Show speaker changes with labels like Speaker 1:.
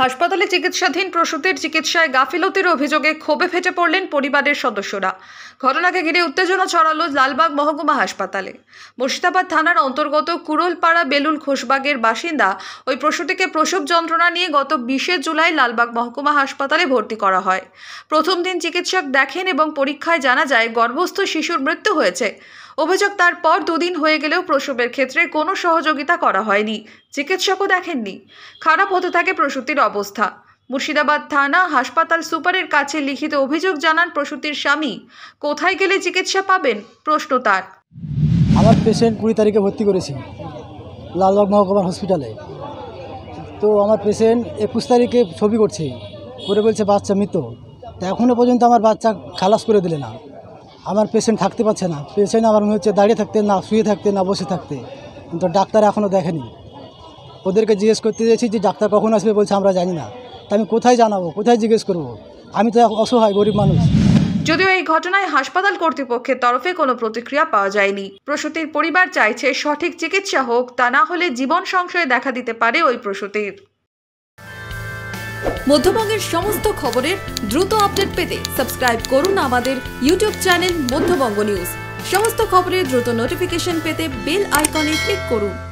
Speaker 1: হাসপাতালে চিকিৎসাধীন প্রসূতির চিকিৎসায় গাফিলতির অভিযোগে ক্ষোভে ফেটে পড়লেন পরিবারের সদস্যরা ঘটনাকে ঘিরে উত্তেজনা ছড়ালো লালবাগ মহকুমা হাসপাতালে মুর্শিদাবাদ থানার অন্তর্গত কুরলপাড়া বেলুল খোশবাগের বাসিন্দা ওই প্রসূতিকে প্রসব যন্ত্রণা নিয়ে গত বিশে জুলাই লালবাগ মহকুমা হাসপাতালে ভর্তি করা হয় প্রথম দিন চিকিৎসক দেখেন এবং পরীক্ষায় জানা যায় গর্ভস্থ শিশুর মৃত্যু হয়েছে অভিযোগ তারপর দুদিন হয়ে গেলেও প্রসবের ক্ষেত্রে কোনো সহযোগিতা করা হয়নি চিকিৎসকও দেখেননি খারাপ হতে থাকে প্রসূতির অবস্থা মুর্শিদাবাদ থানা হাসপাতাল সুপারের কাছে লিখিত অভিযোগ জানান প্রসূতির স্বামী কোথায় গেলে চিকিৎসা পাবেন প্রশ্ন তার
Speaker 2: আমার পেশেন্ট কুড়ি তারিখে ভর্তি করেছি লালবাগ মহকুমার হসপিটালে তো আমার পেশেন্ট একুশ তারিখে ছবি করছে করে বলছে বাচ্চা মৃত এখনও পর্যন্ত আমার বাচ্চা খালাস করে দিলে না আমার পেশেন্ট থাকতে পারছে না পেশেন্ট আমার মনে হচ্ছে দাঁড়িয়ে থাকতে না শুয়ে থাকতে না বসে থাকতে কিন্তু ডাক্তার এখনও দেখেনি ওদেরকে জিজ্ঞেস করতে চেয়েছি যে ডাক্তার কখন আসবে বলছে আমরা জানি না তা আমি কোথায় জানাবো কোথায় জিজ্ঞেস করব আমি তো অসহায় গরিব মানুষ
Speaker 1: যদিও এই ঘটনায় হাসপাতাল কর্তৃপক্ষের তরফে কোনো প্রতিক্রিয়া পাওয়া যায়নি প্রসূতির পরিবার চাইছে সঠিক চিকিৎসা হোক তা না হলে জীবন সংশয়ে দেখা দিতে পারে ওই প্রসূতির মধ্যবঙ্গের সমস্ত খবরের দ্রুত আপডেট পেতে সাবস্ক্রাইব করুন আমাদের ইউটিউব চ্যানেল মধ্যবঙ্গ নিউজ সমস্ত খবরের দ্রুত নোটিফিকেশন পেতে বেল আইকনে ক্লিক করুন